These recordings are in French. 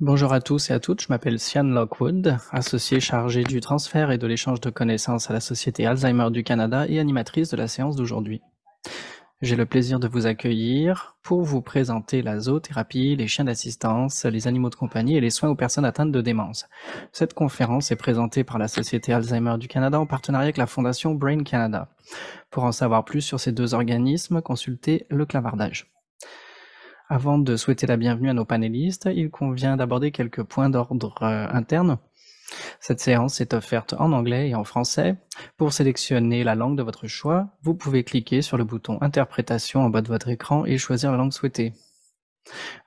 Bonjour à tous et à toutes, je m'appelle Sian Lockwood, associée chargée du transfert et de l'échange de connaissances à la Société Alzheimer du Canada et animatrice de la séance d'aujourd'hui. J'ai le plaisir de vous accueillir pour vous présenter la zoothérapie, les chiens d'assistance, les animaux de compagnie et les soins aux personnes atteintes de démence. Cette conférence est présentée par la Société Alzheimer du Canada en partenariat avec la Fondation Brain Canada. Pour en savoir plus sur ces deux organismes, consultez le clavardage. Avant de souhaiter la bienvenue à nos panélistes, il convient d'aborder quelques points d'ordre euh, interne. Cette séance est offerte en anglais et en français. Pour sélectionner la langue de votre choix, vous pouvez cliquer sur le bouton Interprétation en bas de votre écran et choisir la langue souhaitée.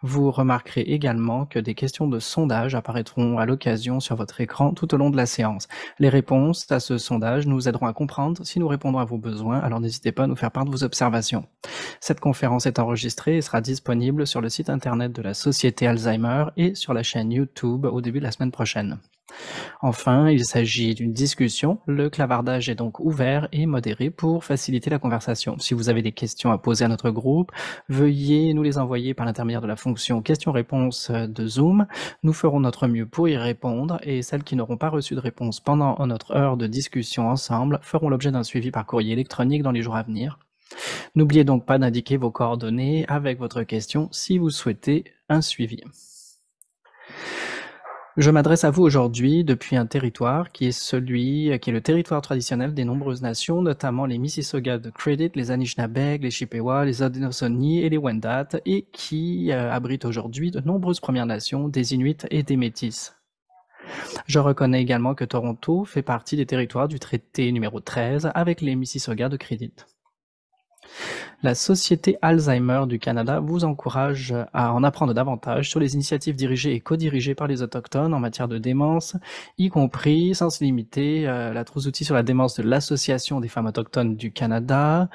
Vous remarquerez également que des questions de sondage apparaîtront à l'occasion sur votre écran tout au long de la séance. Les réponses à ce sondage nous aideront à comprendre si nous répondons à vos besoins, alors n'hésitez pas à nous faire part de vos observations. Cette conférence est enregistrée et sera disponible sur le site internet de la Société Alzheimer et sur la chaîne YouTube au début de la semaine prochaine. Enfin, il s'agit d'une discussion. Le clavardage est donc ouvert et modéré pour faciliter la conversation. Si vous avez des questions à poser à notre groupe, veuillez nous les envoyer par l'intermédiaire de la fonction questions-réponses euh, de Zoom. Nous ferons notre mieux pour y répondre et celles qui n'auront pas reçu de réponse pendant notre heure de discussion ensemble feront l'objet d'un suivi par courrier électronique dans les jours à venir. N'oubliez donc pas d'indiquer vos coordonnées avec votre question si vous souhaitez un suivi. Je m'adresse à vous aujourd'hui depuis un territoire qui est celui euh, qui est le territoire traditionnel des nombreuses nations, notamment les Mississaugas de Credit, les Anishinaabeg, les Chippewa, les Adenosoni et les Wendat, et qui euh, abrite aujourd'hui de nombreuses Premières Nations, des Inuits et des Métis. Je reconnais également que Toronto fait partie des territoires du traité numéro 13 avec les Mississaugas de Credit. La Société Alzheimer du Canada vous encourage à en apprendre davantage sur les initiatives dirigées et co-dirigées par les Autochtones en matière de démence, y compris, sans se limiter, euh, la trousse outils sur la démence de l'Association des femmes autochtones du Canada,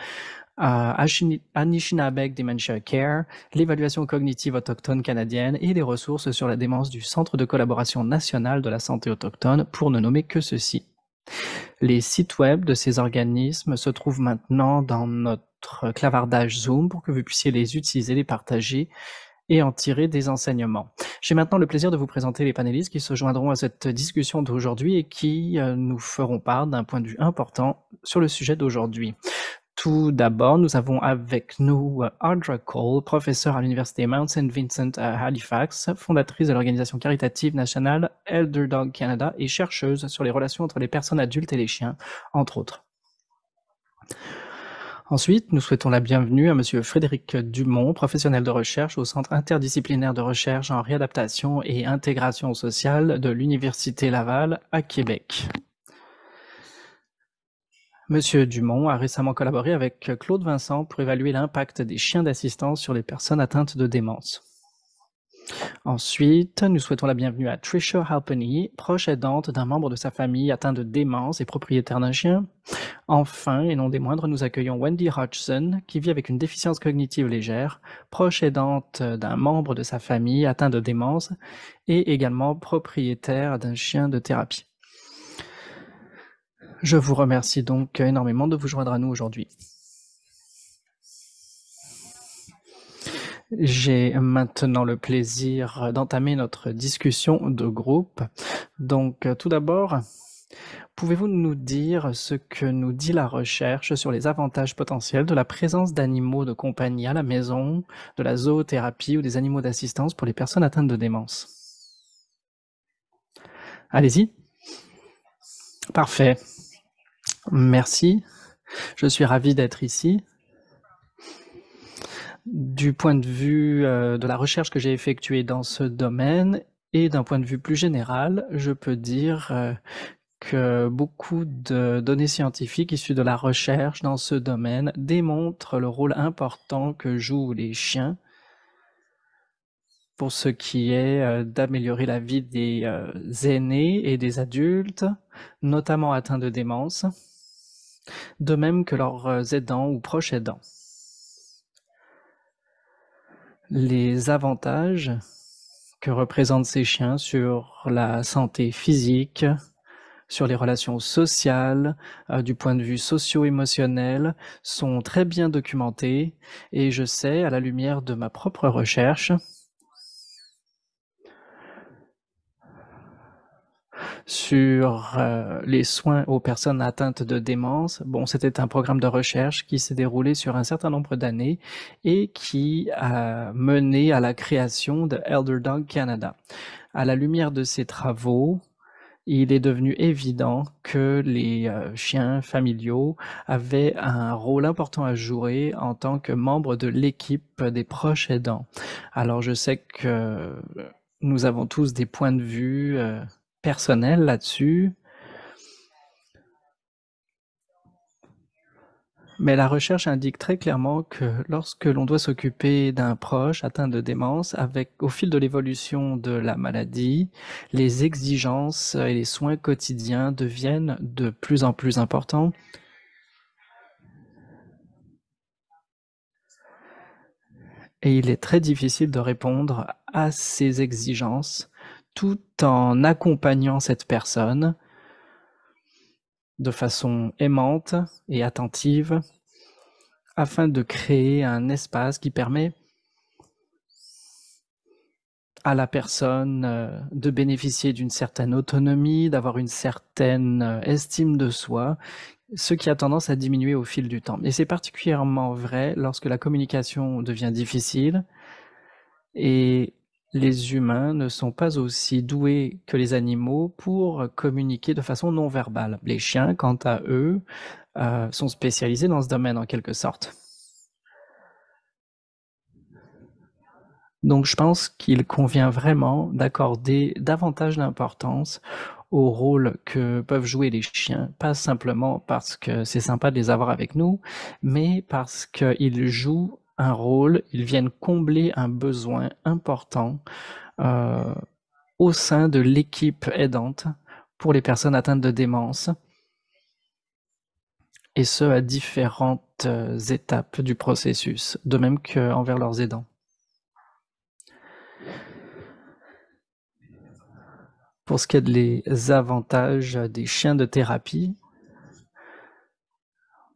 Anishinaabeg Dementia Care, l'évaluation cognitive autochtone canadienne et des ressources sur la démence du Centre de collaboration nationale de la santé autochtone, pour ne nommer que ceci. Les sites web de ces organismes se trouvent maintenant dans notre clavardage Zoom pour que vous puissiez les utiliser, les partager et en tirer des enseignements. J'ai maintenant le plaisir de vous présenter les panélistes qui se joindront à cette discussion d'aujourd'hui et qui euh, nous feront part d'un point de vue important sur le sujet d'aujourd'hui. Tout d'abord, nous avons avec nous euh, Audra Cole, professeure à l'université Mount St. Vincent à Halifax, fondatrice de l'organisation caritative nationale Elder Dog Canada et chercheuse sur les relations entre les personnes adultes et les chiens, entre autres. Ensuite, nous souhaitons la bienvenue à Monsieur Frédéric Dumont, professionnel de recherche au Centre interdisciplinaire de recherche en réadaptation et intégration sociale de l'Université Laval à Québec. Monsieur Dumont a récemment collaboré avec Claude Vincent pour évaluer l'impact des chiens d'assistance sur les personnes atteintes de démence. Ensuite, nous souhaitons la bienvenue à Trisha Halpenny, proche aidante d'un membre de sa famille atteint de démence et propriétaire d'un chien. Enfin, et non des moindres, nous accueillons Wendy Hodgson, qui vit avec une déficience cognitive légère, proche aidante d'un membre de sa famille atteint de démence et également propriétaire d'un chien de thérapie. Je vous remercie donc énormément de vous joindre à nous aujourd'hui. J'ai maintenant le plaisir d'entamer notre discussion de groupe. Donc euh, tout d'abord, Pouvez-vous nous dire ce que nous dit la recherche sur les avantages potentiels de la présence d'animaux de compagnie à la maison, de la zoothérapie ou des animaux d'assistance pour les personnes atteintes de démence Allez-y. Parfait. Merci. Je suis ravi d'être ici du point de vue euh, de la recherche que j'ai effectuée dans ce domaine et d'un point de vue plus général, je peux dire euh, que beaucoup de données scientifiques issues de la recherche dans ce domaine démontrent le rôle important que jouent les chiens pour ce qui est euh, d'améliorer la vie des aînés et des adultes, notamment atteints de démence, de même que leurs aidants ou proches aidants les avantages que représentent ces chiens sur la santé physique, sur les relations sociales, euh, du point de vue socio-émotionnel, sont très bien documentés et je sais, à la lumière de ma propre recherche, sur euh, les soins aux personnes atteintes de démence. Bon, c'était un programme de recherche qui s'est déroulé sur un certain nombre d'années et qui a mené à la création de Elder Dog Canada. À la lumière de ces travaux, il est devenu évident que les euh, chiens familiaux avaient un rôle important à jouer en tant que membres de l'équipe des proches aidants. Alors je sais que nous avons tous des points de vue euh, personnel là-dessus. Mais la recherche indique très clairement que lorsque l'on doit s'occuper d'un proche atteint de démence, avec au fil de l'évolution de la maladie, les exigences et les soins quotidiens deviennent de plus en plus importants. Et il est très difficile de répondre à ces exigences tout en accompagnant cette personne de façon aimante et attentive afin de créer un espace qui permet à la personne euh, de bénéficier d'une certaine autonomie, d'avoir une certaine euh, estime de soi, ce qui a tendance à diminuer au fil du temps. Et c'est particulièrement vrai lorsque la communication devient difficile et les humains ne sont pas aussi doués que les animaux pour communiquer de façon non verbale. Les chiens, quant à eux, euh, sont spécialisés dans ce domaine en quelque sorte. Donc je pense qu'il convient vraiment d'accorder davantage d'importance au rôle que peuvent jouer les chiens, pas simplement parce que c'est sympa de les avoir avec nous, mais parce qu'ils jouent un rôle, ils viennent combler un besoin important euh, au sein de l'équipe aidante pour les personnes atteintes de démence, et ce à différentes euh, étapes du processus, de même qu'envers leurs aidants. Pour ce qui est des avantages des chiens de thérapie,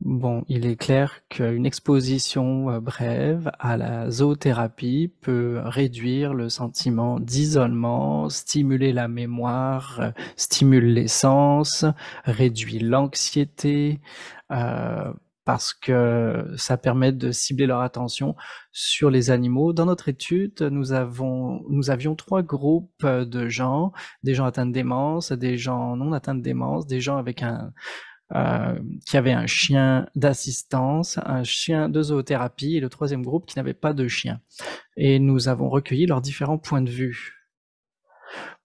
Bon, il est clair qu'une exposition euh, brève à la zoothérapie peut réduire le sentiment d'isolement, stimuler la mémoire, euh, stimule les sens, réduit l'anxiété, euh, parce que ça permet de cibler leur attention sur les animaux. Dans notre étude, nous, avons, nous avions trois groupes de gens, des gens atteints de démence, des gens non atteints de démence, des gens avec un, euh, qui avait un chien d'assistance, un chien de zoothérapie et le troisième groupe qui n'avait pas de chien. Et nous avons recueilli leurs différents points de vue.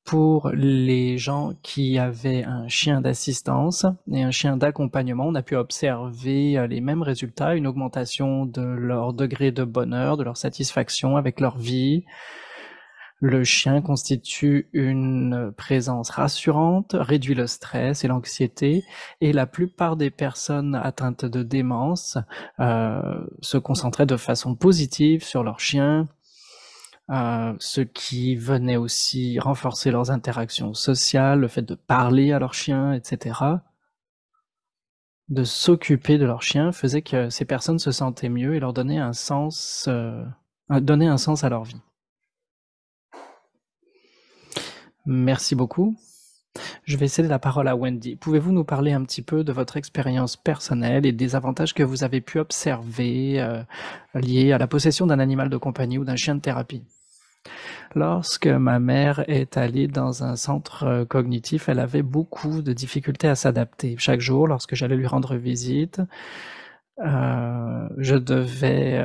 Pour les gens qui avaient un chien d'assistance et un chien d'accompagnement, on a pu observer euh, les mêmes résultats, une augmentation de leur degré de bonheur, de leur satisfaction avec leur vie, le chien constitue une présence rassurante, réduit le stress et l'anxiété, et la plupart des personnes atteintes de démence euh, se concentraient de façon positive sur leur chien, euh, ce qui venait aussi renforcer leurs interactions sociales, le fait de parler à leur chien, etc. De s'occuper de leur chien faisait que ces personnes se sentaient mieux et leur donnaient un sens, euh, donnait un sens à leur vie. Merci beaucoup. Je vais céder la parole à Wendy. Pouvez-vous nous parler un petit peu de votre expérience personnelle et des avantages que vous avez pu observer euh, liés à la possession d'un animal de compagnie ou d'un chien de thérapie Lorsque ma mère est allée dans un centre euh, cognitif, elle avait beaucoup de difficultés à s'adapter. Chaque jour, lorsque j'allais lui rendre visite, euh, je devais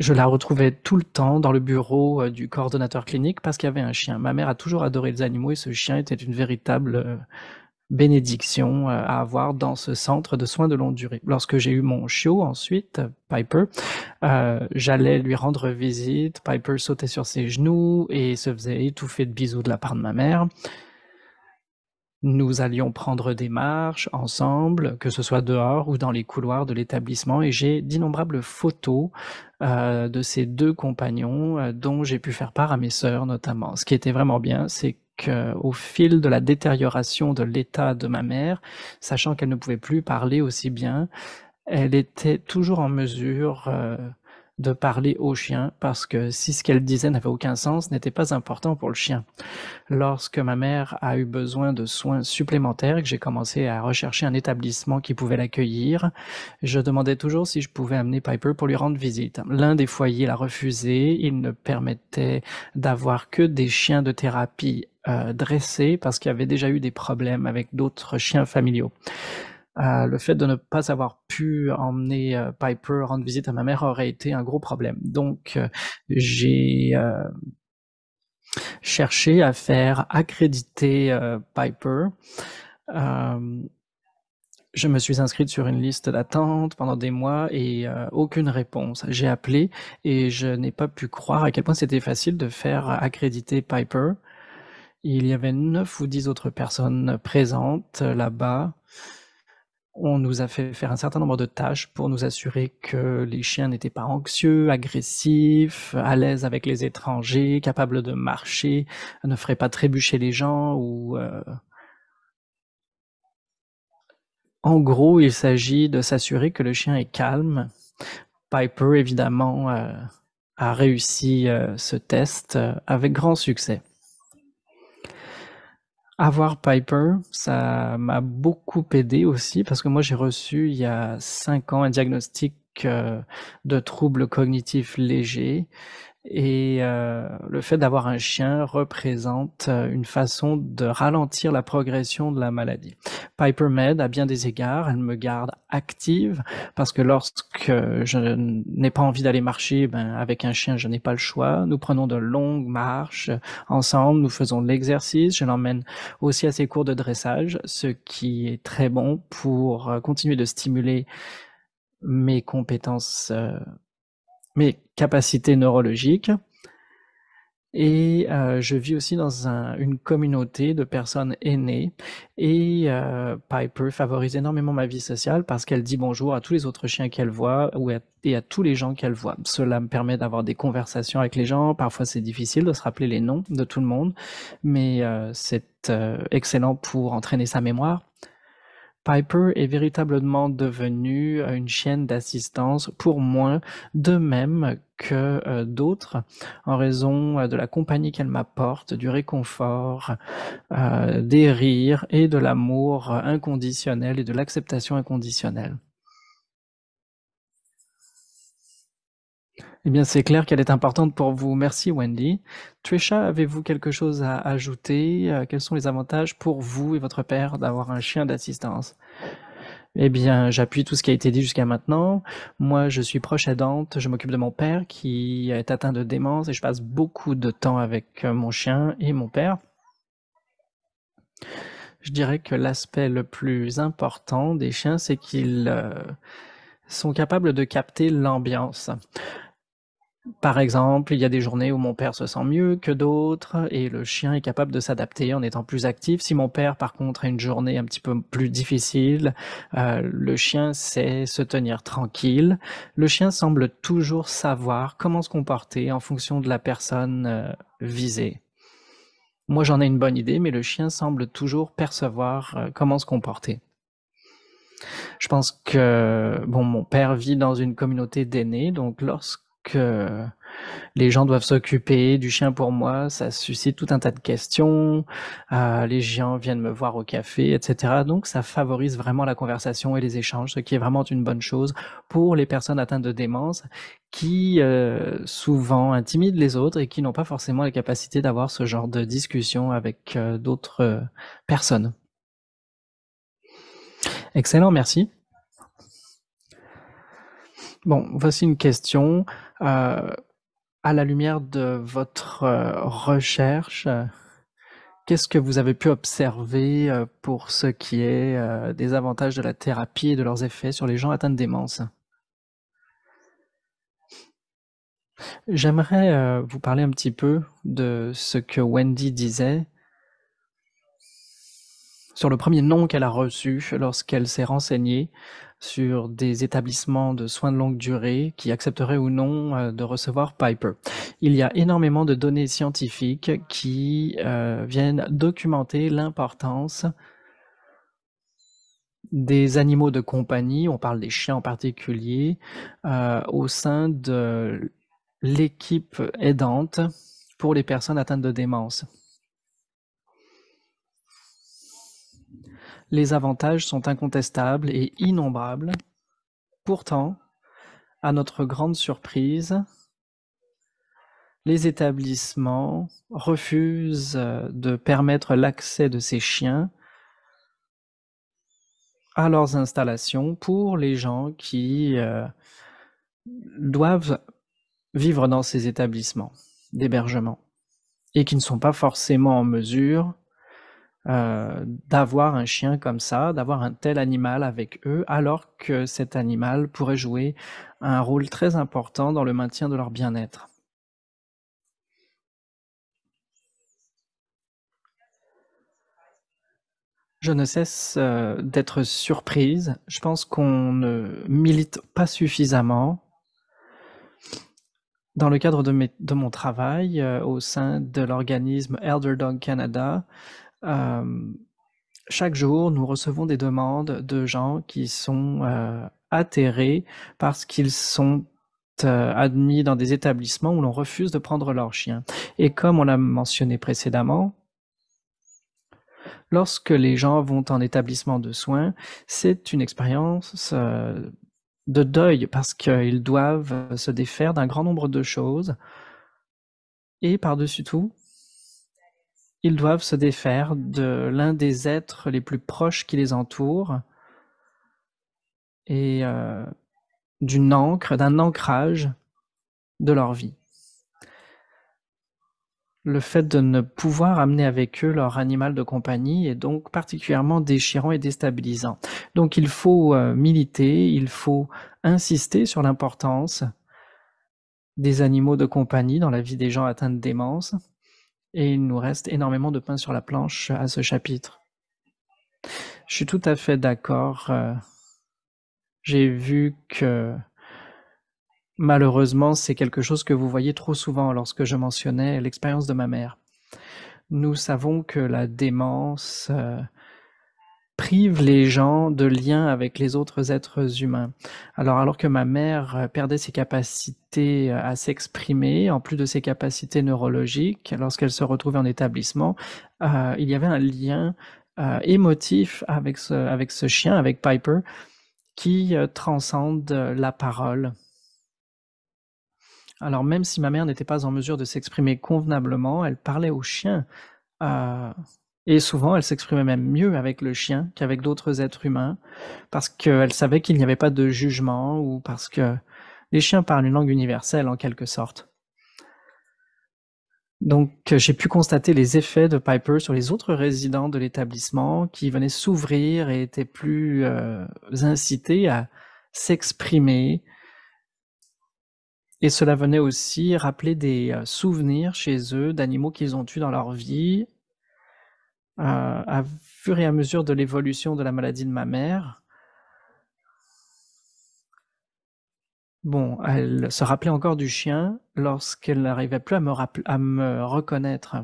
je la retrouvais tout le temps dans le bureau euh, du coordonnateur clinique parce qu'il y avait un chien. Ma mère a toujours adoré les animaux et ce chien était une véritable euh, bénédiction euh, à avoir dans ce centre de soins de longue durée. Lorsque j'ai eu mon chiot ensuite, Piper, j'allais lui rendre visite. Piper sautait sur ses genoux et se faisait étouffer de bisous de la part de ma mère nous allions prendre des marches ensemble, que ce soit dehors ou dans les couloirs de l'établissement, et j'ai d'innombrables photos euh, de ces deux compagnons euh, dont j'ai pu faire part à mes sœurs notamment. Ce qui était vraiment bien, c'est au fil de la détérioration de l'état de ma mère, sachant qu'elle ne pouvait plus parler aussi bien, elle était toujours en mesure euh, de parler au chien parce que si ce qu'elle disait n'avait aucun sens, n'était pas important pour le chien. Lorsque ma mère a eu besoin de soins supplémentaires que j'ai commencé à rechercher un établissement qui pouvait l'accueillir, je demandais toujours si je pouvais amener Piper pour lui rendre visite. L'un des foyers l'a refusé, il ne permettait d'avoir que des chiens de thérapie euh, dressés parce qu'il y avait déjà eu des problèmes avec d'autres chiens familiaux. Euh, le fait de ne pas avoir pu emmener euh, Piper rendre visite à ma mère aurait été un gros problème. Donc euh, j'ai cherché à faire accréditer Piper. je me suis inscrite sur une liste d'attente pendant des mois et aucune réponse. J'ai appelé et je n'ai pas pu croire à quel point c'était facile de faire accréditer Piper. Il y avait neuf ou dix autres personnes présentes là-bas on nous a fait faire un certain nombre de tâches pour nous assurer que les chiens n'étaient pas anxieux, agressifs, à l'aise avec les étrangers, capables de marcher, ne feraient pas trébucher les gens ou... Euh. En gros, il s'agit de s'assurer que le chien est calme. Piper, évidemment, euh, a réussi euh, ce test avec grand succès avoir Piper, ça m'a beaucoup aidé aussi parce que moi j'ai reçu il y a cinq ans un diagnostic euh, de troubles cognitifs légers et euh, le fait d'avoir un chien représente euh, une façon de ralentir la progression de la maladie. Piper Med, à bien des égards, elle me garde active parce que lorsque je n'ai pas envie d'aller marcher, ben avec un chien, je n'ai pas le choix. Nous prenons de longues marches ensemble, nous faisons de l'exercice, je l'emmène aussi à ses cours de dressage, ce qui est très bon pour euh, continuer de stimuler mes compétences mes capacités neurologiques. Et euh, je vis aussi dans une communauté de personnes aînées. Et euh, Piper favorise énormément ma vie sociale parce qu'elle dit bonjour à tous les autres chiens qu'elle voit ou et à tous les gens qu'elle voit. Cela me permet d'avoir des conversations avec les gens. Parfois, c'est difficile de se rappeler les noms de tout le monde, mais euh, c'est excellent pour entraîner sa mémoire. Piper est véritablement devenue euh, une chienne d'assistance pour moi, de même que euh, d'autres, en raison euh, de la compagnie qu'elle m'apporte, du réconfort, des rires et de l'amour inconditionnel et de l'acceptation inconditionnelle. Eh bien, c'est clair qu'elle est importante pour vous. Merci, Wendy. Trisha, avez-vous quelque chose à ajouter euh, Quels sont les avantages pour vous et votre père d'avoir un chien d'assistance eh bien, j'appuie tout ce qui a été dit jusqu'à maintenant. Moi, je suis proche aidante, je m'occupe de mon père qui est atteint de démence et je passe beaucoup de temps avec euh, mon chien et mon père. Je dirais que l'aspect le plus important des chiens, c'est qu'ils euh, sont capables de capter l'ambiance. Par exemple, il y a des journées où mon père se sent mieux que d'autres et le chien est capable de s'adapter en étant plus actif. Si mon père, par contre, a une journée un petit peu plus difficile, euh, le chien sait se tenir tranquille. Le chien semble toujours savoir comment se comporter en fonction de la personne euh, visée. Moi, j'en ai une bonne idée, mais le chien semble toujours percevoir euh, comment se comporter. Je pense que bon, mon père vit dans une communauté d'aînés, donc lorsque que les gens doivent s'occuper du chien pour moi, ça suscite tout un tas de questions, euh, les gens viennent me voir au café, etc. Donc ça favorise vraiment la conversation et les échanges, ce qui est vraiment une bonne chose pour les personnes atteintes de démence qui euh, souvent intimident les autres et qui n'ont pas forcément la capacité d'avoir ce genre de discussion avec euh, d'autres personnes. Excellent, merci. Bon, voici une question. Euh, à la lumière de votre euh, recherche, euh, qu'est-ce que vous avez pu observer pour ce qui est des avantages de la thérapie et de leurs effets sur les gens atteints de démence J'aimerais vous parler un petit peu de ce que Wendy disait sur le premier nom qu'elle a reçu lorsqu'elle s'est renseignée sur des établissements de soins de longue durée qui accepteraient ou non euh, de recevoir Piper. Il y a énormément de données scientifiques qui euh, viennent documenter l'importance des animaux de compagnie, on parle des chiens en particulier, euh, au sein de l'équipe aidante pour les personnes atteintes de démence. Les avantages sont incontestables et innombrables. Pourtant, à notre grande surprise, les établissements refusent euh, de permettre l'accès de ces chiens à leurs installations pour les gens qui euh, doivent vivre dans ces établissements d'hébergement et qui ne sont pas forcément en mesure euh, d'avoir un chien comme ça, d'avoir un tel animal avec eux, alors que cet animal pourrait jouer un rôle très important dans le maintien de leur bien-être. Je ne cesse euh, d'être surprise. Je pense qu'on ne milite pas suffisamment dans le cadre de, mon travail euh, au sein de l'organisme Elder Dog Canada, euh, chaque jour, nous recevons des demandes de gens qui sont euh, atterrés parce qu'ils sont euh, admis dans des établissements où l'on refuse de prendre leur chien. Et comme on l'a mentionné précédemment, lorsque les gens vont en établissement de soins, c'est une expérience de deuil parce qu'ils doivent se défaire d'un grand nombre de choses. Et par-dessus tout, ils doivent se défaire de l'un des êtres les plus proches qui les entourent et euh, d'une ancre, d'un ancrage de leur vie. Le fait de ne pouvoir amener avec eux leur animal de compagnie est donc particulièrement déchirant et déstabilisant. Donc il faut euh, militer, il faut insister sur l'importance des animaux de compagnie dans la vie des gens atteints de démence et il nous reste énormément de pain sur la planche à ce chapitre. Je suis tout à fait d'accord. Euh, j'ai vu que malheureusement c'est quelque chose que vous voyez trop souvent lorsque je mentionnais l'expérience de ma mère. Nous savons que la démence euh, prive les gens de liens avec les autres êtres humains. Alors, alors que ma mère euh, perdait ses capacités euh, à s'exprimer, en plus de ses capacités neurologiques, lorsqu'elle se retrouvait en établissement, euh, il y avait un lien émotif avec ce, avec ce chien, avec Piper, qui transcende la parole. Alors même si ma mère n'était pas en mesure de s'exprimer convenablement, elle parlait au chien. Euh, et souvent, elle s'exprimait même mieux avec le chien qu'avec d'autres êtres humains, parce qu'elle savait qu'il n'y avait pas de jugement, ou parce que les chiens parlent une langue universelle en quelque sorte. Donc j'ai pu constater les effets de Piper sur les autres résidents de l'établissement qui venaient s'ouvrir et étaient plus euh, incités à s'exprimer. Et cela venait aussi rappeler des euh, souvenirs chez eux d'animaux qu'ils ont eus dans leur vie à, fur et à mesure de l'évolution de la maladie de ma mère, Bon, elle se rappelait encore du chien lorsqu'elle n'arrivait plus à me, reconnaître.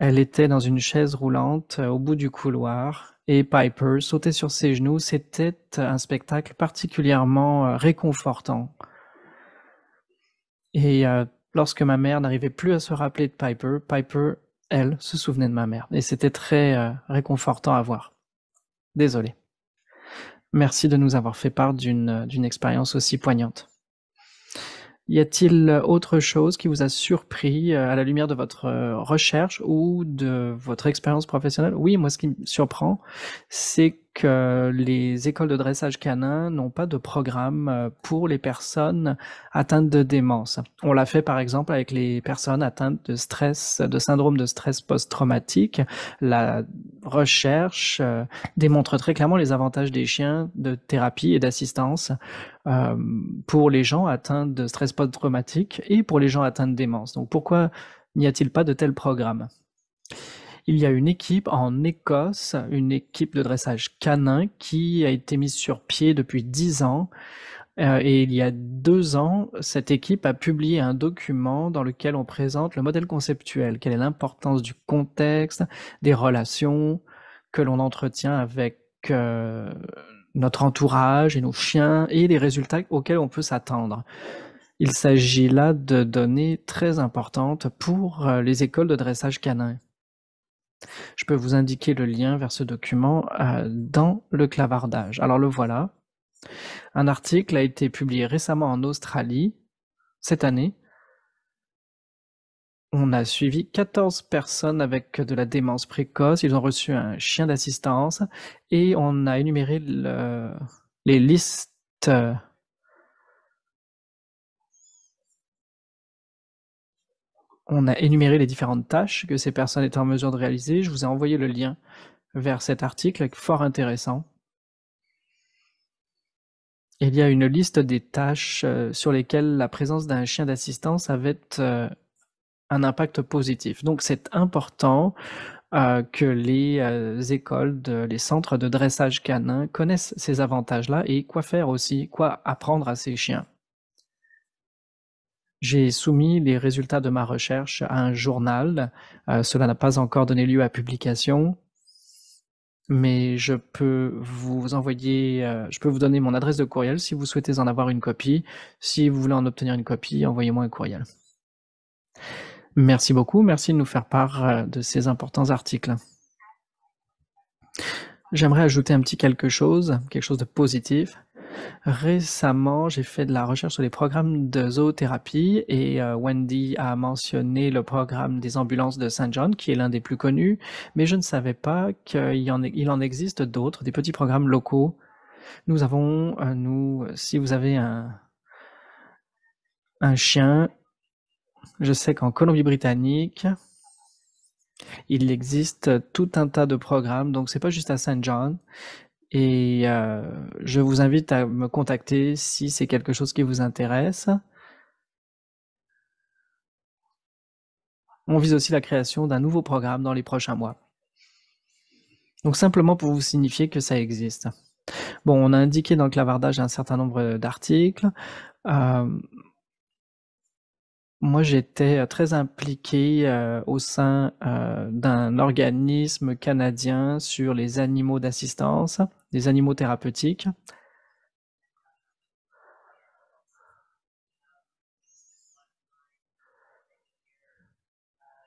Elle était dans une chaise roulante euh, au bout du couloir et Piper sautait sur ses genoux. C'était un spectacle particulièrement euh, réconfortant. Et euh, lorsque ma mère n'arrivait plus à se rappeler de Piper, Piper elle, se souvenait de ma mère. Et c'était très euh, réconfortant à voir. Désolé. Merci de nous avoir fait part d'une euh, expérience aussi poignante. Y a-t-il euh, autre chose qui vous a surpris à la lumière de votre recherche ou de votre expérience professionnelle Oui, moi ce qui me surprend, c'est les écoles de dressage canin n'ont pas de programme euh, pour les personnes atteintes de démence. On l'a fait par exemple avec les personnes atteintes de stress, de syndrome de stress post-traumatique. La recherche euh, démontre très clairement les avantages des chiens de thérapie et d'assistance euh, pour les gens atteints de stress post-traumatique et pour les gens atteints de démence. Donc pourquoi n'y a-t-il pas de tels programme il y a une équipe en Écosse, une équipe de dressage canin qui a été mise sur pied depuis dix ans. Euh, et il y a deux ans, cette équipe a publié un document dans lequel on présente le modèle conceptuel, quelle est l'importance du contexte, des relations que l'on entretient avec euh, notre entourage et nos chiens et les résultats auxquels on peut s'attendre. Il s'agit là de données très importantes pour euh, les écoles de dressage canin. Je peux vous indiquer le lien vers ce document euh, dans le clavardage. Alors le voilà. Un article a été publié récemment en Australie, cette année. On a suivi 14 personnes avec de la démence précoce. Ils ont reçu un chien d'assistance et on a énuméré les listes euh, on a énuméré les différentes tâches que ces personnes étaient en mesure de réaliser. Je vous ai envoyé le lien vers cet article fort intéressant. Il y a une liste des tâches euh, sur lesquelles la présence d'un chien d'assistance avait euh, un impact positif. Donc c'est important euh, que les écoles, les centres de dressage canin connaissent ces avantages-là et quoi faire aussi, quoi apprendre à ces chiens. J'ai soumis les résultats de ma recherche à un journal. Euh, cela n'a pas encore donné lieu à publication, mais je peux vous envoyer, euh, je peux vous donner mon adresse de courriel si vous souhaitez en avoir une copie. Si vous voulez en obtenir une copie, envoyez-moi un courriel. Merci beaucoup, merci de nous faire part euh, de ces importants articles. J'aimerais ajouter un petit quelque chose, quelque chose de positif récemment, j'ai fait de la recherche sur les programmes de zoothérapie et euh, Wendy a mentionné le programme des ambulances de Saint John, qui est l'un des plus connus, mais je ne savais pas qu'il en, il en existe d'autres, des petits programmes locaux. Nous avons, euh, nous, si vous avez un, un chien, je sais qu'en Colombie-Britannique, il existe tout un tas de programmes, donc c'est pas juste à Saint John, et euh, je vous invite à me contacter si c'est quelque chose qui vous intéresse. On vise aussi la création d'un nouveau programme dans les prochains mois. Donc simplement pour vous signifier que ça existe. Bon, on a indiqué dans le clavardage un certain nombre d'articles. Euh, moi, j'étais très impliqué euh, au sein d'un organisme canadien sur les animaux d'assistance des animaux thérapeutiques.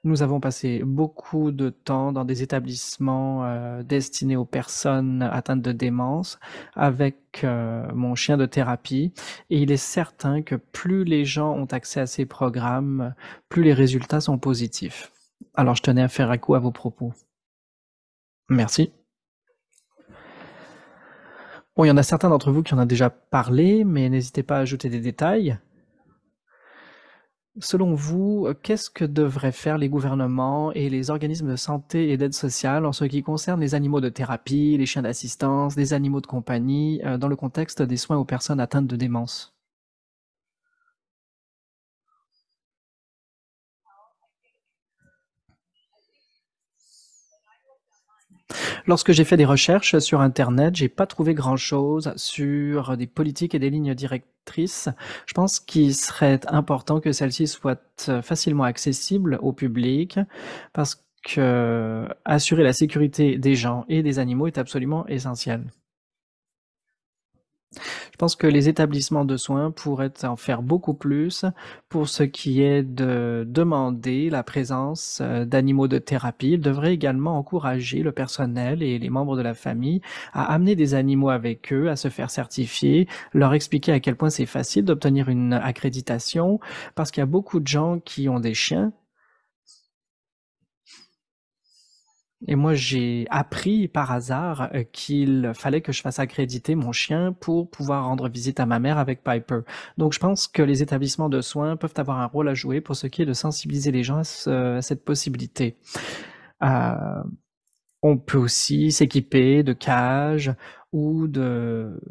Nous avons passé beaucoup de temps dans des établissements euh, destinés aux personnes atteintes de démence avec euh, mon chien de thérapie et il est certain que plus les gens ont accès à ces programmes, plus les résultats sont positifs. Alors je tenais à faire un coup à vos propos. Merci. Bon, il y en a certains d'entre vous qui en ont déjà parlé, mais n'hésitez pas à ajouter des détails. Selon vous, qu'est-ce que devraient faire les gouvernements et les organismes de santé et d'aide sociale en ce qui concerne les animaux de thérapie, les chiens d'assistance, les animaux de compagnie, euh, dans le contexte des soins aux personnes atteintes de démence Lorsque j'ai fait des recherches sur Internet, j'ai pas trouvé grand chose sur des politiques et des lignes directrices. Je pense qu'il serait important que celles-ci soient euh, facilement accessibles au public parce que euh, assurer la sécurité des gens et des animaux est absolument essentiel. Je pense que les établissements de soins pourraient en faire beaucoup plus pour ce qui est de demander la présence euh, d'animaux de thérapie. Ils devraient également encourager le personnel et les membres de la famille à amener des animaux avec eux, à se faire certifier, leur expliquer à quel point c'est facile d'obtenir une accréditation parce qu'il y a beaucoup de gens qui ont des chiens Et moi, j'ai appris par hasard euh, qu'il fallait que je fasse accréditer mon chien pour pouvoir rendre visite à ma mère avec Piper. Donc, je pense que les établissements de soins peuvent avoir un rôle à jouer pour ce qui est de sensibiliser les gens à, cette possibilité. Euh, on peut aussi s'équiper de cages ou de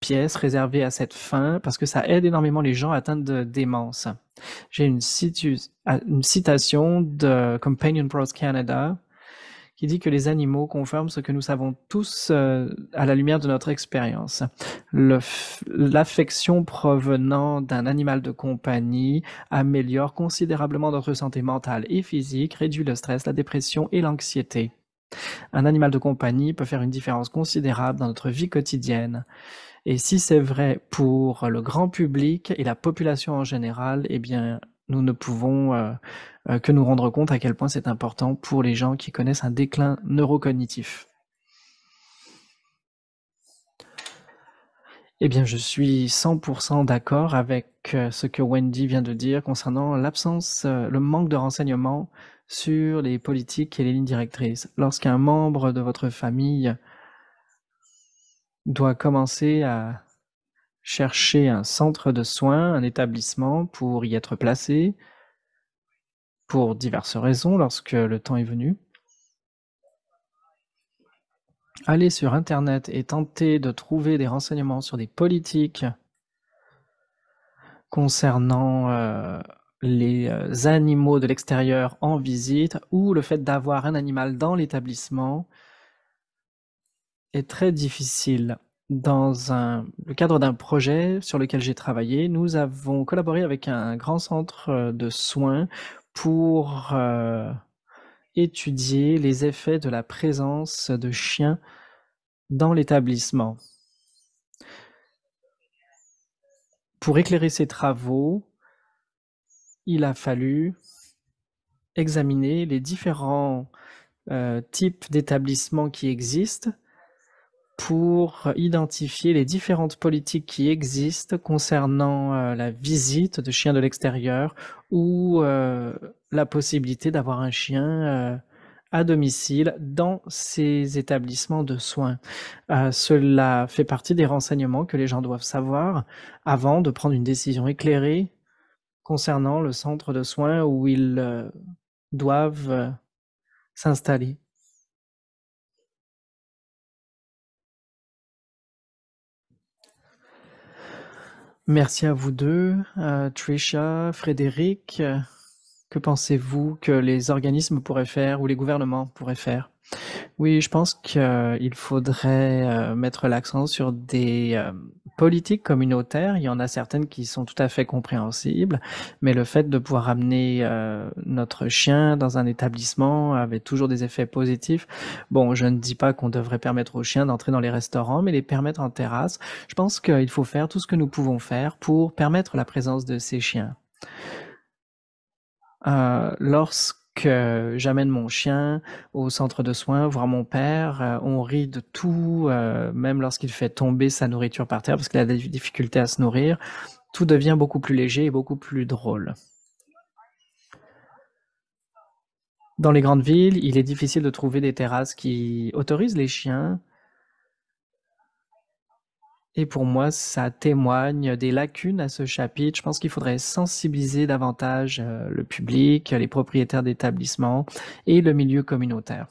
pièces réservées à cette fin parce que ça aide énormément les gens atteints de démence. J'ai une, une citation de Companion Bros Canada qui dit que les animaux confirment ce que nous savons tous euh, à la lumière de notre expérience. L'affection provenant d'un animal de compagnie améliore considérablement notre santé mentale et physique, réduit le stress, la dépression et l'anxiété. Un animal de compagnie peut faire une différence considérable dans notre vie quotidienne. Et si c'est vrai pour le grand public et la population en général, eh bien, nous ne pouvons euh, euh, que nous rendre compte à quel point c'est important pour les gens qui connaissent un déclin neurocognitif. Eh bien, je suis 100% d'accord avec euh, ce que Wendy vient de dire concernant l'absence, le manque de renseignements sur les politiques et les lignes directrices. Lorsqu'un membre de votre famille doit commencer à chercher un centre de soins, un établissement pour y être placé, pour diverses raisons lorsque le temps est venu. Aller sur Internet et tenter de trouver des renseignements sur des politiques concernant euh, les euh, animaux de l'extérieur en visite ou le fait d'avoir un animal dans l'établissement est très difficile. Dans le cadre d'un projet sur lequel j'ai travaillé, nous avons collaboré avec un grand centre euh, de soins pour euh, étudier les effets de la présence de chiens dans l'établissement. Pour éclairer ces travaux, il a fallu examiner les différents euh, types d'établissements qui existent pour identifier les différentes politiques qui existent concernant euh, la visite de chiens de l'extérieur ou euh, la possibilité d'avoir un chien euh, à domicile dans ces établissements de soins. cela fait partie des renseignements que les gens doivent savoir avant de prendre une décision éclairée concernant le centre de soins où ils doivent s'installer. Merci à vous deux, euh, Trisha, Frédéric. Euh, que pensez-vous que les organismes pourraient faire ou les gouvernements pourraient faire oui, je pense qu'il euh, faudrait euh, mettre l'accent sur des euh, politiques communautaires. Il y en a certaines qui sont tout à fait compréhensibles, mais le fait de pouvoir amener notre chien dans un établissement avait toujours des effets positifs. Bon, je ne dis pas qu'on devrait permettre aux chiens d'entrer dans les restaurants, mais les permettre en terrasse. Je pense qu'il faut faire tout ce que nous pouvons faire pour permettre la présence de ces chiens. lorsque que j'amène mon chien au centre de soins, voir mon père. Euh, on rit de tout, euh, même lorsqu'il fait tomber sa nourriture par terre parce qu'il a des difficultés à se nourrir. Tout devient beaucoup plus léger et beaucoup plus drôle. Dans les grandes villes, il est difficile de trouver des terrasses qui autorisent les chiens et pour moi, ça témoigne des lacunes à ce chapitre. Je pense qu'il faudrait sensibiliser davantage euh, le public, les propriétaires d'établissements et le milieu communautaire.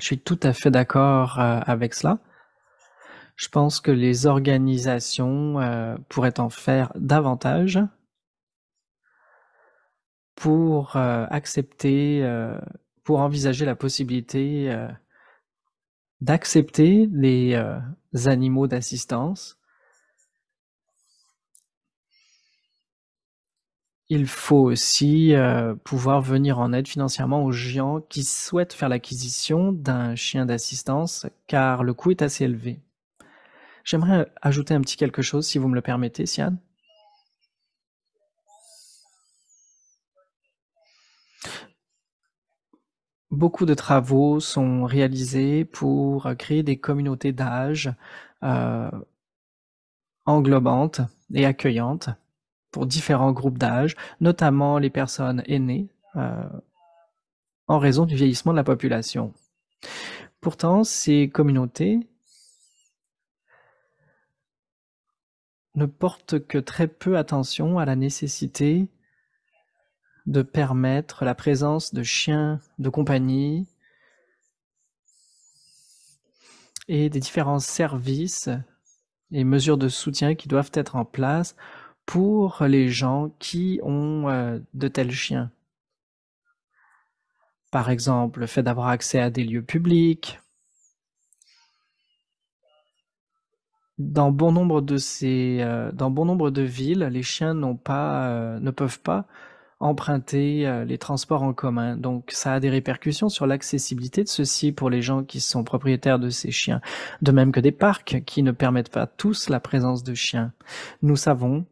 Je suis tout à fait d'accord euh, avec cela. Je pense que les organisations euh, pourraient en faire davantage pour accepter, pour envisager la possibilité d'accepter les euh, animaux d'assistance. Il faut aussi euh, pouvoir venir en aide financièrement aux gens qui souhaitent faire l'acquisition d'un chien d'assistance car le coût est assez élevé. J'aimerais ajouter un petit quelque chose si vous me le permettez, Sian. Beaucoup de travaux sont réalisés pour euh, créer des communautés d'âge euh, englobantes et accueillantes pour différents groupes d'âge, notamment les personnes aînées, euh, en raison du vieillissement de la population. Pourtant, ces communautés ne portent que très peu attention à la nécessité de permettre la présence de chiens de compagnie et des différents services et mesures de soutien qui doivent être en place pour les gens qui ont euh, de tels chiens. Par exemple, le fait d'avoir accès à des lieux publics. Dans bon nombre de, ces, euh, dans bon nombre de villes, les chiens pas, euh, ne peuvent pas emprunter euh, les transports en commun. Donc ça a des répercussions sur l'accessibilité de ceci pour les gens qui sont propriétaires de ces chiens, de même que des parcs qui ne permettent pas tous la présence de chiens. Nous savons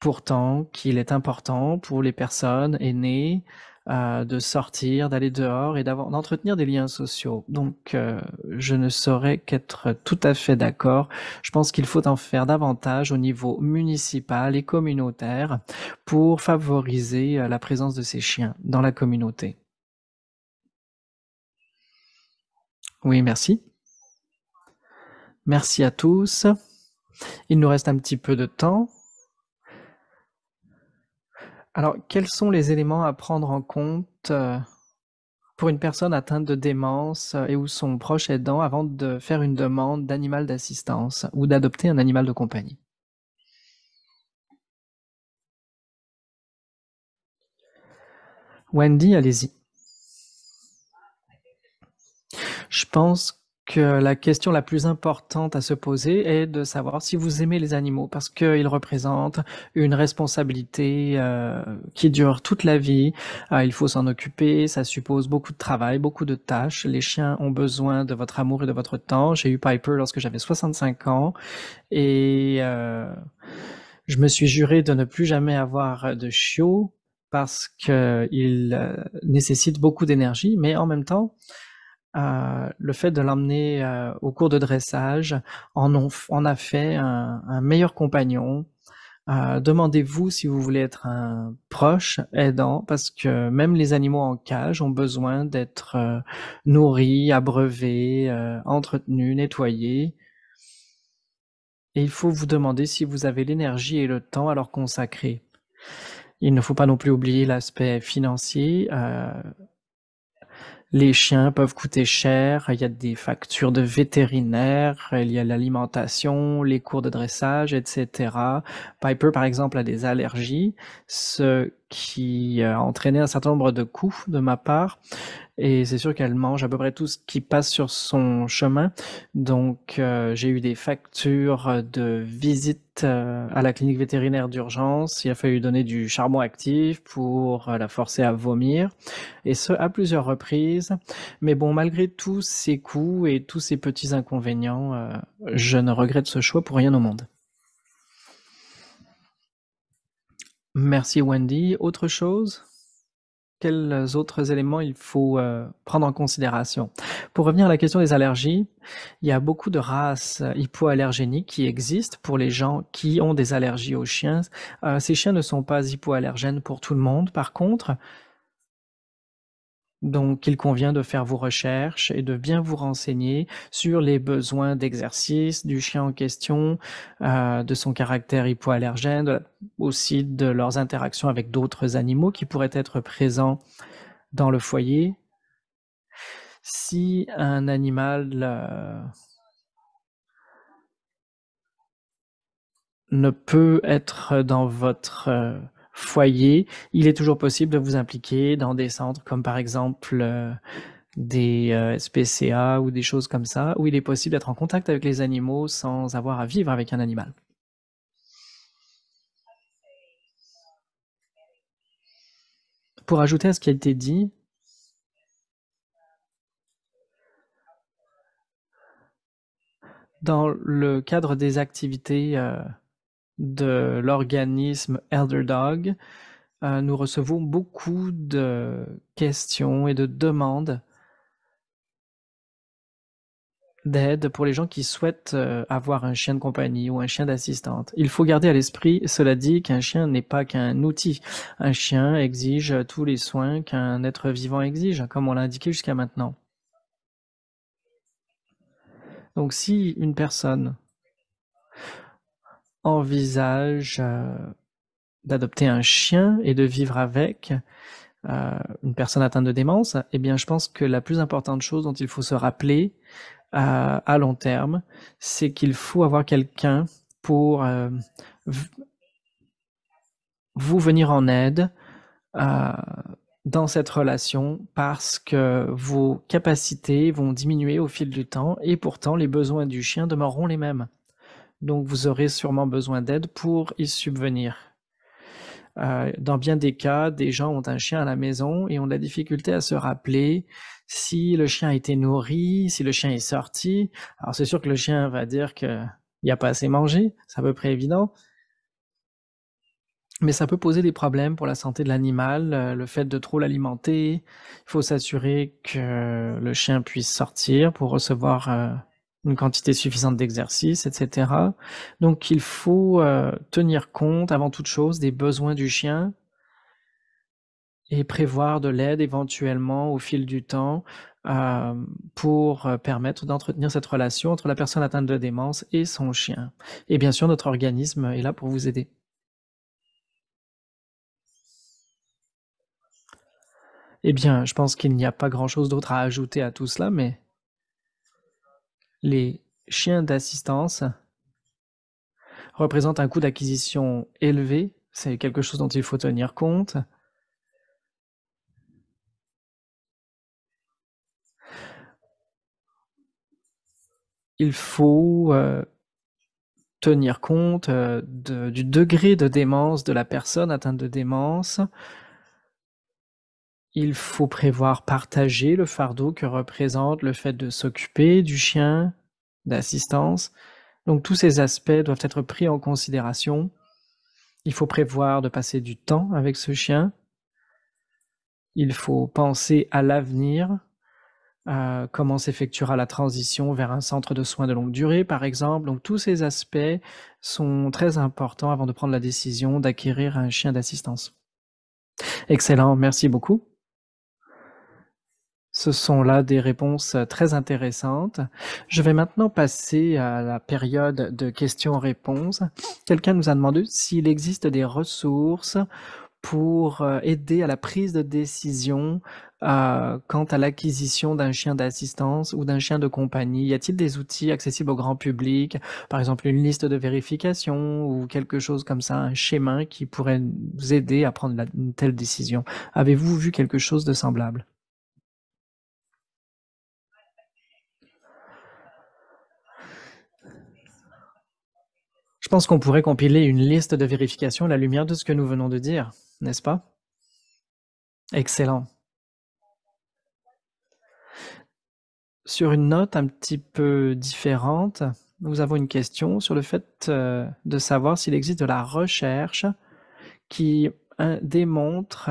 pourtant qu'il est important pour les personnes aînées euh, de sortir, d'aller dehors et d'entretenir des liens sociaux. Donc, euh, je ne saurais qu'être tout à fait d'accord. Je pense qu'il faut en faire davantage au niveau municipal et communautaire pour favoriser euh, la présence de ces chiens dans la communauté. Oui, merci. Merci à tous. Il nous reste un petit peu de temps. Alors, quels sont les éléments à prendre en compte euh, pour une personne atteinte de démence euh, et où son proche aidant avant de faire une demande d'animal d'assistance ou d'adopter un animal de compagnie Wendy, allez-y. Je pense la question la plus importante à se poser est de savoir si vous aimez les animaux parce qu'ils représentent une responsabilité euh, qui dure toute la vie. Euh, il faut s'en occuper, ça suppose beaucoup de travail, beaucoup de tâches. Les chiens ont besoin de votre amour et de votre temps. J'ai eu Piper lorsque j'avais 65 ans et euh, je me suis juré de ne plus jamais avoir de chiot parce qu'il nécessite beaucoup d'énergie, mais en même temps, euh, le fait de l'emmener euh, au cours de dressage en, en a fait un, meilleur compagnon. Euh, demandez-vous si vous voulez être un proche aidant, parce que même les animaux en cage ont besoin d'être nourris, abreuvés, entretenus, nettoyés. Et il faut vous demander si vous avez l'énergie et le temps à leur consacrer. Il ne faut pas non plus oublier l'aspect financier les chiens peuvent coûter cher, il y a des factures de vétérinaire, il y a l'alimentation, les cours de dressage, etc. Piper, par exemple, a des allergies, ce qui a euh, entraîné un certain nombre de coups de ma part. Et c'est sûr qu'elle mange à peu près tout ce qui passe sur son chemin. Donc, euh, j'ai eu des factures de visite euh, à la clinique vétérinaire d'urgence. Il a fallu donner du charbon actif pour la forcer à vomir. Et ce, à plusieurs reprises. Mais bon, malgré tous ces coups et tous ces petits inconvénients, je ne regrette ce choix pour rien au monde. Merci Wendy. Autre chose quels autres éléments il faut euh, prendre en considération. Pour revenir à la question des allergies, il y a beaucoup de races euh, hypoallergéniques qui existent pour les gens qui ont des allergies aux chiens. Euh, ces chiens ne sont pas hypoallergènes pour tout le monde. Par contre, donc, il convient de faire vos recherches et de bien vous renseigner sur les besoins d'exercice du chien en question, euh, de son caractère hypoallergène, aussi de leurs interactions avec d'autres animaux qui pourraient être présents dans le foyer. Si un animal euh, ne peut être dans votre euh, foyer, il est toujours possible de vous impliquer dans des centres comme par exemple euh, des euh, SPCA ou des choses comme ça, où il est possible d'être en contact avec les animaux sans avoir à vivre avec un animal. Pour ajouter à ce qui a été dit, dans le cadre des activités euh, de l'organisme Elder Dog, euh, nous recevons beaucoup de questions et de demandes d'aide pour les gens qui souhaitent euh, avoir un chien de compagnie ou un chien d'assistante. Il faut garder à l'esprit, cela dit, qu'un chien n'est pas qu'un outil. Un chien exige tous les soins qu'un être vivant exige, comme on l'a indiqué jusqu'à maintenant. Donc si une personne envisage euh, d'adopter un chien et de vivre avec euh, une personne atteinte de démence, eh bien, je pense que la plus importante chose dont il faut se rappeler euh, à long terme, c'est qu'il faut avoir quelqu'un pour vous venir en aide dans cette relation parce que vos capacités vont diminuer au fil du temps et pourtant les besoins du chien demeureront les mêmes donc vous aurez sûrement besoin d'aide pour y subvenir. Euh, dans bien des cas, des gens ont un chien à la maison et ont de la difficulté à se rappeler si le chien a été nourri, si le chien est sorti. Alors c'est sûr que le chien va dire qu'il n'y a pas assez mangé, c'est à peu près évident. Mais ça peut poser des problèmes pour la santé de l'animal, euh, le fait de trop l'alimenter. Il faut s'assurer que le chien puisse sortir pour recevoir euh, une quantité suffisante d'exercice, etc. Donc il faut euh, tenir compte avant toute chose des besoins du chien et prévoir de l'aide éventuellement au fil du temps euh, pour euh, permettre d'entretenir cette relation entre la personne atteinte de démence et son chien. Et bien sûr, notre organisme est là pour vous aider. Eh bien, je pense qu'il n'y a pas grand-chose d'autre à ajouter à tout cela, mais les chiens d'assistance représentent un coût d'acquisition élevé, c'est quelque chose dont il faut tenir compte. Il faut euh, tenir compte euh, du degré de démence de la personne atteinte de démence, il faut prévoir partager le fardeau que représente le fait de s'occuper du chien, d'assistance. Donc tous ces aspects doivent être pris en considération. Il faut prévoir de passer du temps avec ce chien. Il faut penser à l'avenir, comment s'effectuera la transition vers un centre de soins de longue durée, par exemple. Donc tous ces aspects sont très importants avant de prendre la décision d'acquérir un chien d'assistance. Excellent, merci beaucoup. Ce sont là des réponses euh, très intéressantes. Je vais maintenant passer à la période de questions-réponses. Quelqu'un nous a demandé s'il existe des ressources pour euh, aider à la prise de décision euh, quant à l'acquisition d'un chien d'assistance ou d'un chien de compagnie Y a-t-il des outils accessibles au grand public Par exemple, une liste de vérification ou quelque chose comme ça, un schéma qui pourrait vous aider à prendre une telle décision Avez-vous vu quelque chose de semblable Je pense qu'on pourrait compiler une liste de vérifications à la lumière de ce que nous venons de dire, n'est-ce pas Excellent. Sur une note un petit peu différente, nous avons une question sur le fait euh, de savoir s'il existe de la recherche qui euh, démontre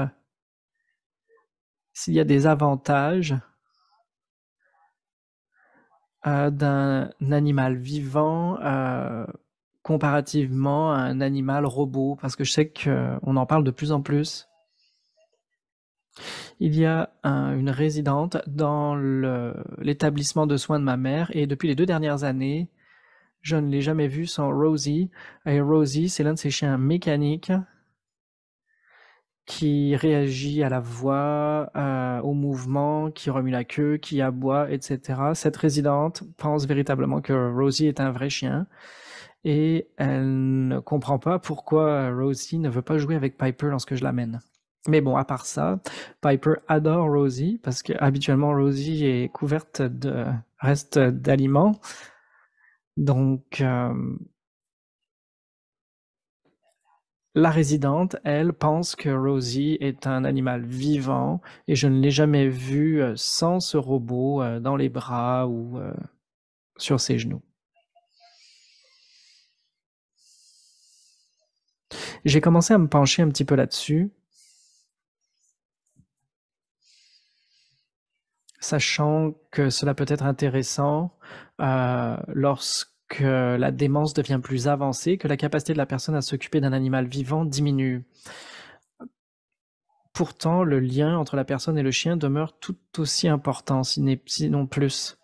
s'il y a des avantages euh, d'un animal vivant comparativement à un animal robot Parce que je sais qu'on en parle de plus en plus. Il y a une résidente dans l'établissement de soins de ma mère et depuis les deux dernières années, je ne l'ai jamais vue sans Rosie. Et Rosie, c'est l'un de ces chiens mécaniques qui réagit à la voix, euh, au mouvement, qui remue la queue, qui aboie, etc. Cette résidente pense véritablement que Rosie est un vrai chien et elle ne comprend pas pourquoi Rosie ne veut pas jouer avec Piper lorsque je l'amène. Mais bon, à part ça, Piper adore Rosie parce que habituellement Rosie est couverte de restes d'aliments. Donc euh, la résidente, elle, pense que Rosie est un animal vivant et je ne l'ai jamais vue euh, sans ce robot euh, dans les bras ou sur ses genoux. J'ai commencé à me pencher un petit peu là-dessus, sachant que cela peut être intéressant euh, lorsque la démence devient plus avancée, que la capacité de la personne à s'occuper d'un animal vivant diminue. Pourtant, le lien entre la personne et le chien demeure tout aussi important, sinon plus.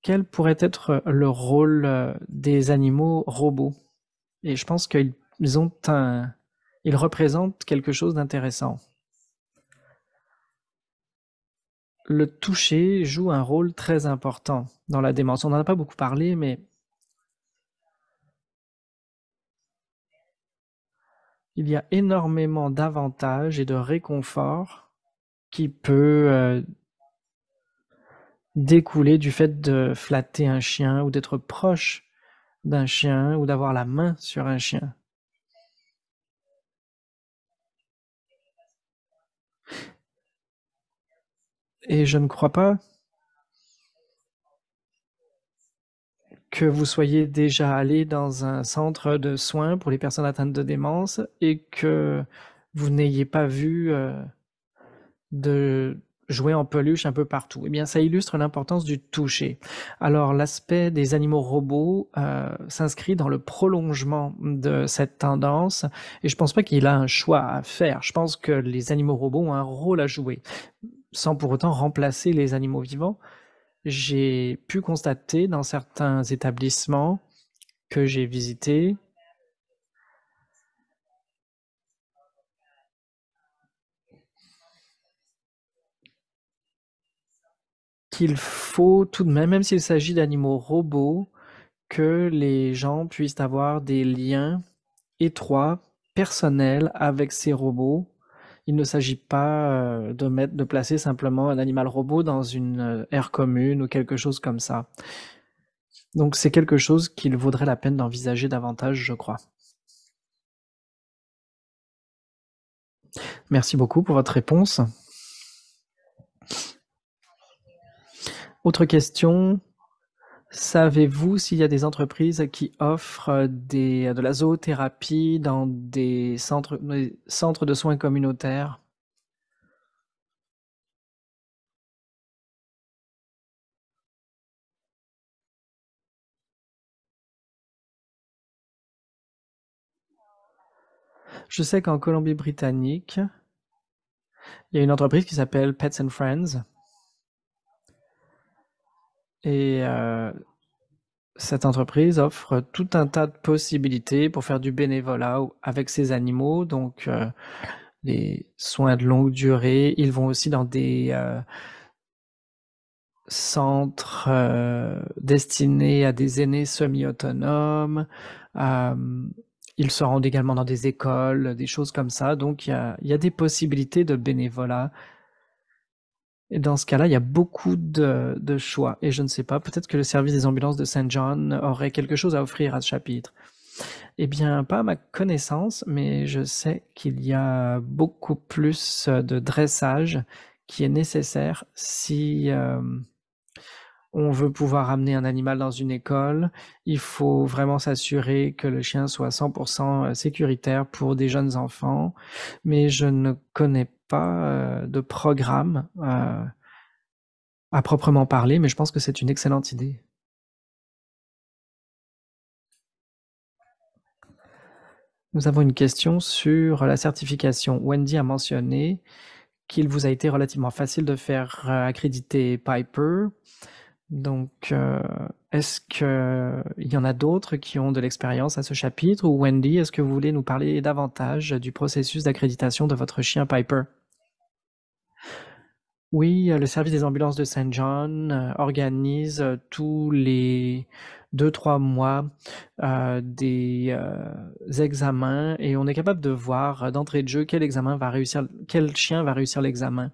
Quel pourrait être le rôle euh, des animaux robots et je pense qu'ils ont un, ils représentent quelque chose d'intéressant. Le toucher joue un rôle très important dans la démence. On n'en a pas beaucoup parlé, mais il y a énormément d'avantages et de réconfort qui peut euh, découler du fait de flatter un chien ou d'être proche d'un chien ou d'avoir la main sur un chien. Et je ne crois pas que vous soyez déjà allé dans un centre de soins pour les personnes atteintes de démence et que vous n'ayez pas vu euh, de jouer en peluche un peu partout. Eh bien, ça illustre l'importance du toucher. Alors, l'aspect des animaux robots euh, s'inscrit dans le prolongement de cette tendance, et je pense pas qu'il a un choix à faire. Je pense que les animaux robots ont un rôle à jouer, sans pour autant remplacer les animaux vivants. J'ai pu constater dans certains établissements que j'ai visités qu'il faut tout de même, même s'il s'agit d'animaux robots, que les gens puissent avoir des liens étroits, personnels avec ces robots. Il ne s'agit pas euh, de mettre, de placer simplement un animal robot dans une euh, aire commune ou quelque chose comme ça. Donc c'est quelque chose qu'il vaudrait la peine d'envisager davantage, je crois. Merci beaucoup pour votre réponse. Autre question, savez-vous s'il y a des entreprises qui offrent de la zoothérapie dans des centres de soins communautaires Je sais qu'en Colombie-Britannique, il y a une entreprise qui s'appelle Pets and Friends et euh, cette entreprise offre tout un tas de possibilités pour faire du bénévolat avec ses animaux, donc euh, les soins de longue durée. Ils vont aussi dans des euh, centres destinés à des aînés semi-autonomes. ils se rendent également dans des écoles, des choses comme ça. Donc il y a des possibilités de bénévolat et dans ce cas-là, il y a beaucoup de, choix. Et je ne sais pas, peut-être que le service des ambulances de Saint jean aurait quelque chose à offrir à ce chapitre. Eh bien, pas à ma connaissance, mais je sais qu'il y a beaucoup plus de dressage qui est nécessaire si, euh, on veut pouvoir amener un animal dans une école, il faut vraiment s'assurer que le chien soit 100% euh, sécuritaire pour des jeunes enfants, mais je ne connais pas euh, de programme euh, à proprement parler, mais je pense que c'est une excellente idée. Nous avons une question sur la certification. Wendy a mentionné qu'il vous a été relativement facile de faire accréditer Piper donc, euh, est-ce qu'il y en a d'autres qui ont de l'expérience à ce chapitre Ou Wendy, est-ce que vous voulez nous parler davantage du processus d'accréditation de votre chien Piper Oui, euh, le service des ambulances de Saint John euh, organise tous les deux, 3 mois des examens et on est capable de voir d'entrée de jeu quel, examen quel chien va réussir l'examen.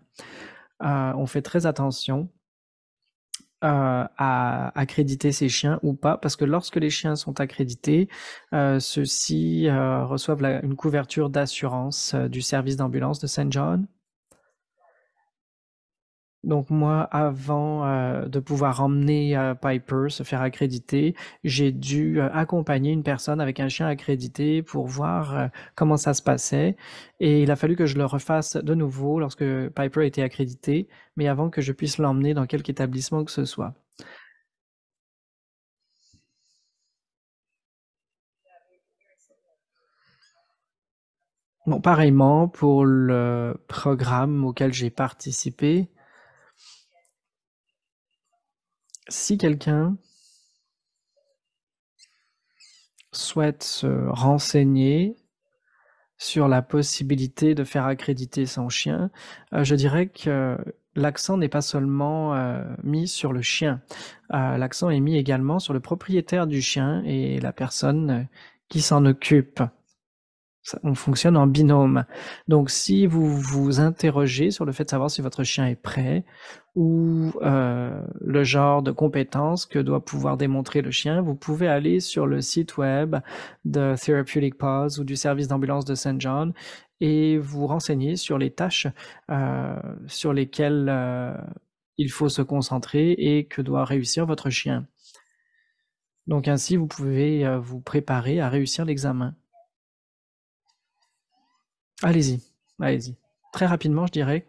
on fait très attention euh, à accréditer ces chiens ou pas, parce que lorsque les chiens sont accrédités, euh, ceux-ci euh, reçoivent une couverture d'assurance euh, du service d'ambulance de Saint John donc moi, avant euh, de pouvoir emmener euh, Piper se faire accréditer, j'ai dû euh, accompagner une personne avec un chien accrédité pour voir comment ça se passait. Et il a fallu que je le refasse de nouveau lorsque Piper a été accrédité, mais avant que je puisse l'emmener dans quelque établissement que ce soit. Bon, pareillement, pour le programme auquel j'ai participé, si quelqu'un souhaite se renseigner sur la possibilité de faire accréditer son chien, euh, je dirais que l'accent n'est pas seulement euh, mis sur le chien, euh, l'accent est mis également sur le propriétaire du chien et la personne qui s'en occupe on fonctionne en binôme. Donc si vous vous interrogez sur le fait de savoir si votre chien est prêt ou euh, le genre de compétences que doit pouvoir démontrer le chien, vous pouvez aller sur le site web de Therapeutic Pause ou du service d'ambulance de St. John et vous renseigner sur les tâches euh, sur lesquelles euh, il faut se concentrer et que doit réussir votre chien. Donc ainsi, vous pouvez vous préparer à réussir l'examen. Allez-y, allez-y. Très rapidement, je dirais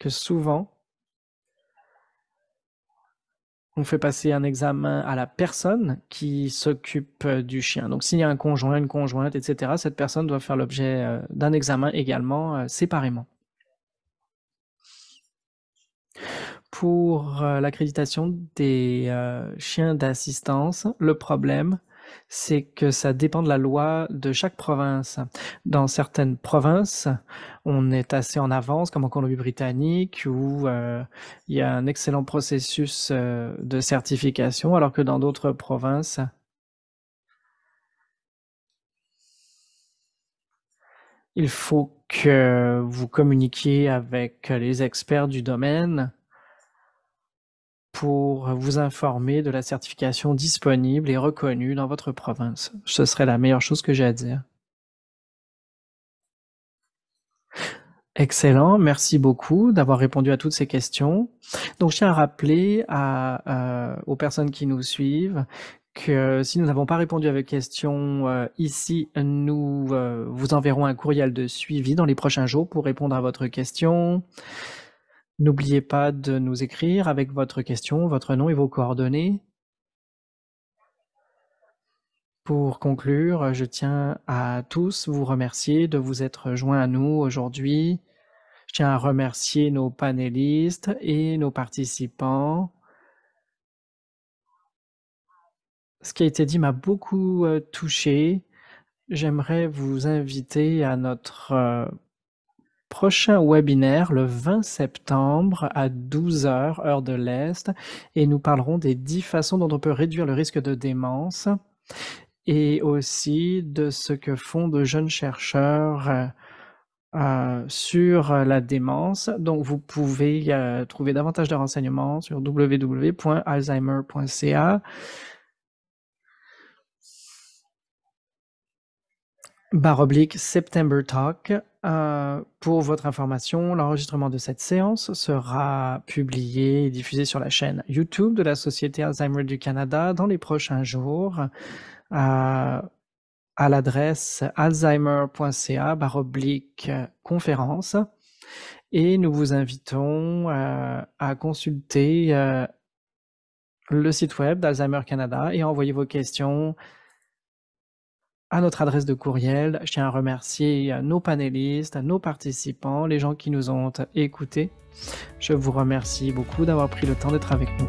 que souvent, on fait passer un examen à la personne qui s'occupe du chien. Donc s'il y a un conjoint, une conjointe, etc., cette personne doit faire l'objet euh, d'un examen également euh, séparément. Pour euh, l'accréditation des chiens d'assistance, le problème, c'est que ça dépend de la loi de chaque province. Dans certaines provinces, on est assez en avance, comme en Colombie-Britannique, où euh, il y a un excellent processus euh, de certification, alors que dans d'autres provinces, il faut que vous communiquiez avec les experts du domaine pour vous informer de la certification disponible et reconnue dans votre province. Ce serait la meilleure chose que j'ai à dire. Excellent, merci beaucoup d'avoir répondu à toutes ces questions. Donc je tiens à rappeler euh, aux personnes qui nous suivent que si nous n'avons pas répondu à vos questions euh, ici, nous euh, vous enverrons un courriel de suivi dans les prochains jours pour répondre à votre question. N'oubliez pas de nous écrire avec votre question, votre nom et vos coordonnées. Pour conclure, je tiens à tous vous remercier de vous être joints à nous aujourd'hui. Je tiens à remercier nos panélistes et nos participants. Ce qui a été dit m'a beaucoup euh, touché. J'aimerais vous inviter à notre euh, prochain webinaire le 20 septembre à 12h, heure de l'Est, et nous parlerons des 10 façons dont on peut réduire le risque de démence et aussi de ce que font de jeunes chercheurs euh, sur la démence. Donc vous pouvez euh, trouver davantage de renseignements sur www.alzheimer.ca. Baroblique September Talk. Euh, pour votre information, l'enregistrement de cette séance sera publié et diffusé sur la chaîne YouTube de la Société Alzheimer du Canada dans les prochains jours euh, à l'adresse alzheimer.ca baroblique conférence. Et nous vous invitons euh, à consulter euh, le site web d'Alzheimer Canada et à envoyer vos questions à notre adresse de courriel. Je tiens à remercier euh, nos panélistes, nos participants, les gens qui nous ont écoutés. Je vous remercie beaucoup d'avoir pris le temps d'être avec nous.